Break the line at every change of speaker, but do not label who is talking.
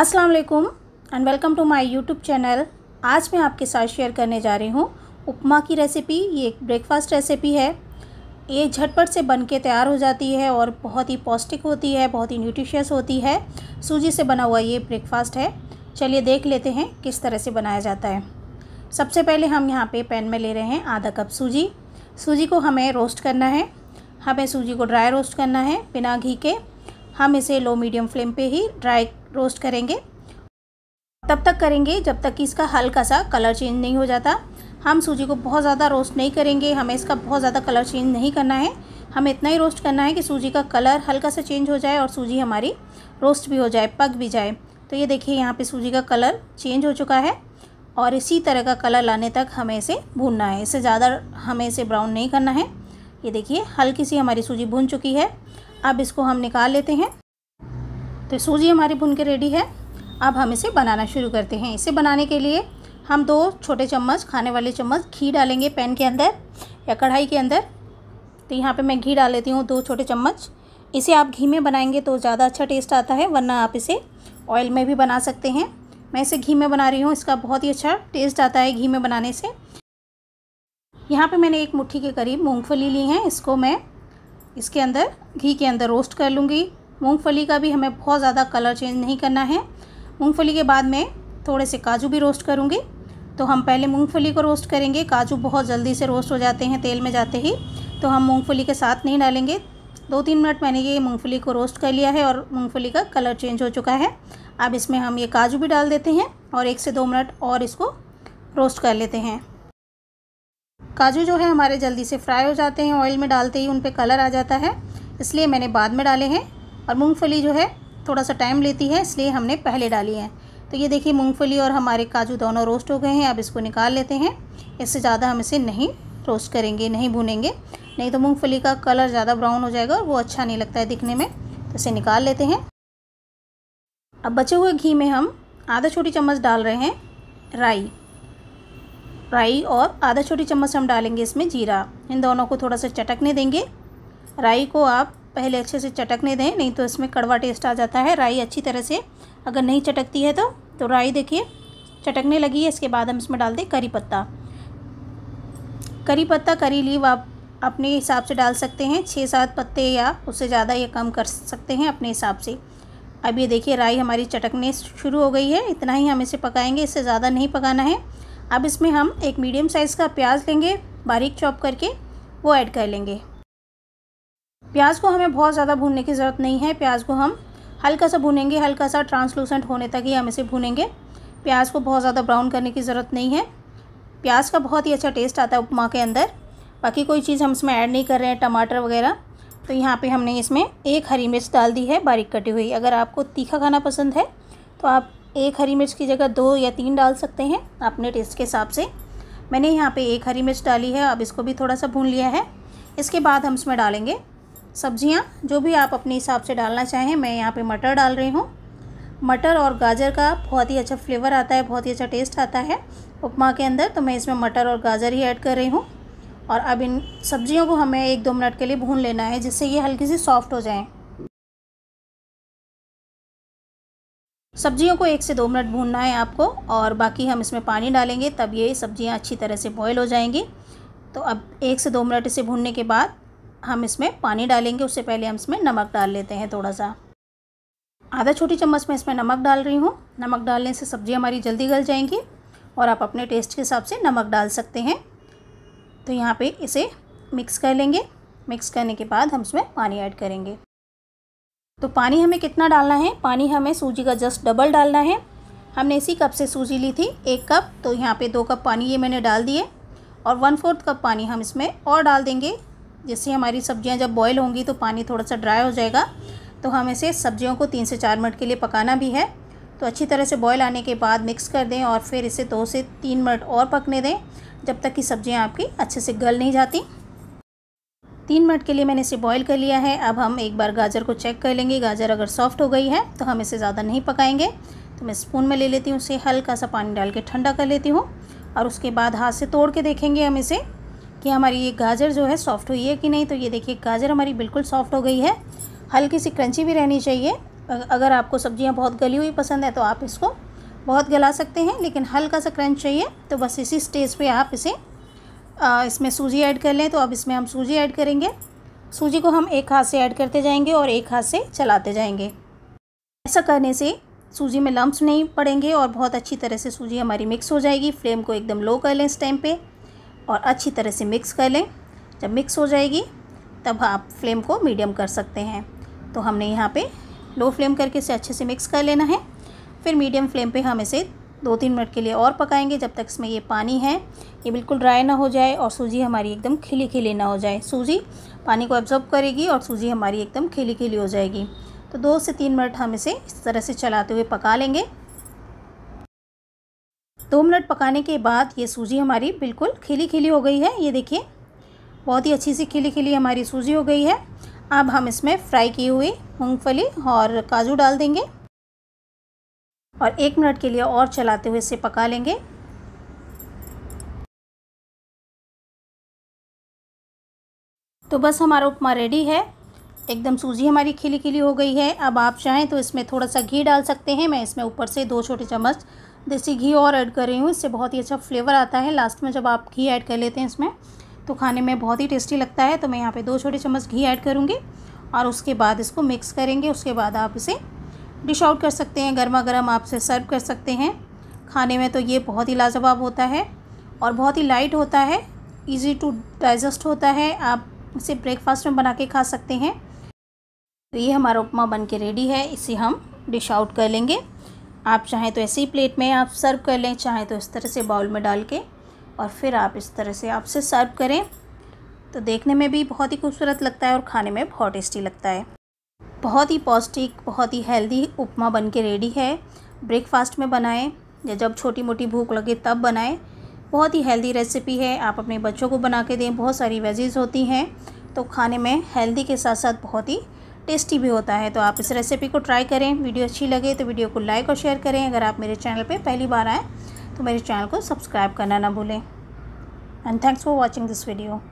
अस्सलाम वालेकुम and welcome to my YouTube channel आज मैं आपके साथ शेयर करने जा रही हूँ उपमा की रेसिपी ये एक ब्रेकफास्ट रेसिपी है ये झटपट से बन के तैयार हो जाती है और बहुत ही पौष्टिक होती है बहुत ही न्यूट्रिशियस होती है सूजी से बना हुआ ये ब्रेकफास्ट है चलिए देख लेते हैं किस तरह से बनाया जाता है सबसे पहले हम यहाँ पर पैन में ले रहे हैं आधा कप सूजी सूजी को हमें रोस्ट करना है हमें सूजी को ड्राई रोस्ट करना है बिना घी के हम इसे लो मीडियम फ्लेम पे ही ड्राई रोस्ट करेंगे तब तक करेंगे जब तक कि इसका हल्का सा कलर चेंज नहीं हो जाता हम सूजी को बहुत ज़्यादा रोस्ट नहीं करेंगे हमें इसका बहुत ज़्यादा कलर चेंज नहीं करना है हमें इतना ही रोस्ट करना है कि सूजी का कलर हल्का सा चेंज हो जाए और सूजी हमारी रोस्ट भी हो जाए पक भी जाए तो ये देखिए यहाँ पे सूजी का कलर चेंज हो चुका है और इसी तरह का कलर लाने तक हमें इसे भूनना है इससे ज़्यादा हमें इसे ब्राउन नहीं करना है ये देखिए हल्की सी हमारी सूजी भुन चुकी है अब इसको हम निकाल लेते हैं तो सूजी हमारी भुन के रेडी है अब हम इसे बनाना शुरू करते हैं इसे बनाने के लिए हम दो छोटे चम्मच खाने वाले चम्मच घी डालेंगे पैन के अंदर या कढ़ाई के अंदर तो यहाँ पे मैं घी डाल लेती हूँ दो छोटे चम्मच इसे आप घी में बनाएंगे तो ज़्यादा अच्छा टेस्ट आता है वरना आप इसे ऑयल में भी बना सकते हैं मैं इसे घी में बना रही हूँ इसका बहुत ही अच्छा टेस्ट आता है घी में बनाने से यहाँ पे मैंने एक मुट्ठी के करीब मूंगफली ली है इसको मैं इसके अंदर घी के अंदर रोस्ट कर लूँगी मूंगफली का भी हमें बहुत ज़्यादा कलर चेंज नहीं करना है मूंगफली के बाद मैं थोड़े से काजू भी रोस्ट करूँगी तो हम पहले मूंगफली को रोस्ट करेंगे काजू बहुत जल्दी से रोस्ट हो जाते हैं तेल में जाते ही तो हम मूँगफली के साथ नहीं डालेंगे दो तीन मिनट मैंने ये मूँगफली को रोस्ट कर लिया है और मूँगफली का कलर चेंज हो चुका है अब इसमें हम ये काजू भी डाल देते हैं और एक से दो मिनट और इसको रोस्ट कर लेते हैं काजू जो है हमारे जल्दी से फ्राई हो जाते हैं ऑयल में डालते ही उन पर कलर आ जाता है इसलिए मैंने बाद में डाले हैं और मूँगफली जो है थोड़ा सा टाइम लेती है इसलिए हमने पहले डाली है तो ये देखिए मूँगफली और हमारे काजू दोनों रोस्ट हो गए हैं अब इसको निकाल लेते हैं इससे ज़्यादा हम इसे नहीं रोस्ट करेंगे नहीं भुनेंगे नहीं तो मूँगफली का कलर ज़्यादा ब्राउन हो जाएगा और वो अच्छा नहीं लगता है दिखने में तो इसे निकाल लेते हैं अब बचे हुए घी में हम आधा छोटी चम्मच डाल रहे हैं राई राई और आधा छोटी चम्मच हम डालेंगे इसमें जीरा इन दोनों को थोड़ा सा चटकने देंगे राई को आप पहले अच्छे से चटकने दें नहीं तो इसमें कड़वा टेस्ट आ जाता है राई अच्छी तरह से अगर नहीं चटकती है तो तो राई देखिए चटकने लगी है इसके बाद हम इसमें डाल दें करी पत्ता करी पत्ता करी लीव आप अपने हिसाब से डाल सकते हैं छः सात पत्ते या उससे ज़्यादा या कम कर सकते हैं अपने हिसाब से अब ये देखिए राई हमारी चटकने शुरू हो गई है इतना ही हम इसे पकाएंगे इससे ज़्यादा नहीं पकाना है अब इसमें हम एक मीडियम साइज़ का प्याज लेंगे बारीक चॉप करके वो ऐड कर लेंगे प्याज को हमें बहुत ज़्यादा भूनने की ज़रूरत नहीं है प्याज को हम हल्का सा भूनेंगे हल्का सा ट्रांसलूसेंट होने तक ही हम इसे भूनेंगे प्याज को बहुत ज़्यादा ब्राउन करने की ज़रूरत नहीं है प्याज का बहुत ही अच्छा टेस्ट आता है उपमा के अंदर बाकी कोई चीज़ हम इसमें ऐड नहीं कर रहे हैं टमाटर वगैरह तो यहाँ पे हमने इसमें एक हरी मिर्च डाल दी है बारीक कटी हुई अगर आपको तीखा खाना पसंद है तो आप एक हरी मिर्च की जगह दो या तीन डाल सकते हैं अपने टेस्ट के हिसाब से मैंने यहाँ पे एक हरी मिर्च डाली है अब इसको भी थोड़ा सा भून लिया है इसके बाद हम इसमें डालेंगे सब्जियाँ जो भी आप अपने हिसाब से डालना चाहें मैं यहाँ पे मटर डाल रही हूँ मटर और गाजर का बहुत ही अच्छा फ्लेवर आता है बहुत ही अच्छा टेस्ट आता है उपमा के अंदर तो मैं इसमें मटर और गाजर ही ऐड कर रही हूँ और अब इन सब्जियों को हमें एक दो मिनट के लिए भून लेना है जिससे ये हल्की सी सॉफ्ट हो जाएँ सब्जियों को एक से दो मिनट भूनना है आपको और बाकी हम इसमें पानी डालेंगे तब ये सब्जियाँ अच्छी तरह से बॉयल हो जाएंगी तो अब एक से दो मिनट इसे भूनने के बाद हम इसमें पानी डालेंगे उससे पहले हम इसमें नमक डाल लेते हैं थोड़ा सा आधा छोटी चम्मच में इसमें नमक डाल रही हूँ नमक डालने से सब्ज़ी हमारी जल्दी गल जाएंगी और आप अपने टेस्ट के हिसाब से नमक डाल सकते हैं तो यहाँ पे इसे मिक्स कर लेंगे मिक्स करने के बाद हम इसमें पानी ऐड करेंगे तो पानी हमें कितना डालना है पानी हमें सूजी का जस्ट डबल डालना है हमने इसी कप से सूजी ली थी एक कप तो यहाँ पे दो कप पानी ये मैंने डाल दिए और वन फोर्थ कप पानी हम इसमें और डाल देंगे जिससे हमारी सब्जियाँ जब बॉयल होंगी तो पानी थोड़ा सा ड्राई हो जाएगा तो हम इसे सब्जियों को तीन से चार मिनट के लिए पकाना भी है तो अच्छी तरह से बॉयल आने के बाद मिक्स कर दें और फिर इसे दो से तीन मिनट और पकने दें जब तक कि सब्ज़ियाँ आपकी अच्छे से गल नहीं जाती तीन मिनट के लिए मैंने इसे बॉईल कर लिया है अब हम एक बार गाजर को चेक कर लेंगे गाजर अगर सॉफ्ट हो गई है तो हम इसे ज़्यादा नहीं पकाएंगे तो मैं स्पून में ले लेती हूँ उसे हल्का सा पानी डाल के ठंडा कर लेती हूँ और उसके बाद हाथ से तोड़ के देखेंगे हम इसे कि हमारी ये गाजर जो है सॉफ्ट हुई है कि नहीं तो ये देखिए गाजर हमारी बिल्कुल सॉफ्ट हो गई है हल्की सी क्रंची भी रहनी चाहिए अगर आपको सब्ज़ियाँ बहुत गली हुई पसंद है तो आप इसको बहुत गला सकते हैं लेकिन हल्का सा क्रंच चाहिए तो बस इसी स्टेज पर आप इसे इसमें सूजी ऐड कर लें तो अब इसमें हम सूजी ऐड करेंगे सूजी को हम एक हाथ से ऐड करते जाएंगे और एक हाथ से चलाते जाएंगे ऐसा करने से सूजी में लम्ब्स नहीं पड़ेंगे और बहुत अच्छी तरह से सूजी हमारी मिक्स हो जाएगी फ्लेम को एकदम लो कर लें इस टाइम पे और अच्छी तरह से मिक्स कर लें जब मिक्स हो जाएगी तब आप फ्लेम को मीडियम कर सकते हैं तो हमने यहाँ पर लो फ्लेम करके इसे अच्छे से मिक्स कर लेना है फिर मीडियम फ्लेम पे हम इसे दो तीन मिनट के लिए और पकाएंगे जब तक इसमें ये पानी है ये बिल्कुल ड्राई ना हो जाए और सूजी हमारी एकदम खिली खिली ना हो जाए सूजी पानी को एब्जॉर्ब करेगी और सूजी हमारी एकदम खिली खिली हो जाएगी तो दो से तीन मिनट हम इसे इस तरह से चलाते हुए पका लेंगे दो मिनट पकाने के बाद ये सूजी हमारी बिल्कुल खिली खिली हो गई है ये देखिए बहुत ही अच्छी सी खिली खिली हमारी सूजी हो गई है अब हम इसमें फ्राई की हुई मूँगफली और काजू डाल देंगे और एक मिनट के लिए और चलाते हुए इसे पका लेंगे तो बस हमारा उपमा रेडी है एकदम सूजी हमारी खिली खिली हो गई है अब आप चाहें तो इसमें थोड़ा सा घी डाल सकते हैं मैं इसमें ऊपर से दो छोटे चम्मच देसी घी और ऐड कर रही हूँ इससे बहुत ही अच्छा फ्लेवर आता है लास्ट में जब आप घी ऐड कर लेते हैं इसमें तो खाने में बहुत ही टेस्टी लगता है तो मैं यहाँ पे दो छोटे चम्मच घी ऐड करूँगी और उसके बाद इसको मिक्स करेंगे उसके बाद आप इसे डिश आउट कर सकते हैं गर्मा गर्म आप से सर्व कर सकते हैं खाने में तो ये बहुत ही लाजवाब होता है और बहुत ही लाइट होता है इजी टू डाइजेस्ट होता है आप इसे ब्रेकफास्ट में बना के खा सकते हैं तो ये हमारा उपमा बन के रेडी है इसे हम डिश आउट कर लेंगे आप चाहें तो ऐसे ही प्लेट में आप सर्व कर लें चाहें तो इस तरह से बाउल में डाल के और फिर आप इस तरह से आपसे सर्व करें तो देखने में भी बहुत ही खूबसूरत लगता है और खाने में बहुत टेस्टी लगता है बहुत ही पौष्टिक बहुत ही हेल्दी उपमा बन के रेडी है ब्रेकफास्ट में बनाएं या जब छोटी मोटी भूख लगे तब बनाएं बहुत ही हेल्दी रेसिपी है आप अपने बच्चों को बना के दें बहुत सारी वेजीज़ होती हैं तो खाने में हेल्दी के साथ साथ बहुत ही टेस्टी भी होता है तो आप इस रेसिपी को ट्राई करें वीडियो अच्छी लगे तो वीडियो को लाइक और शेयर करें अगर आप मेरे चैनल पर पहली बार आएँ तो मेरे चैनल को सब्सक्राइब करना ना भूलें and thanks for watching this video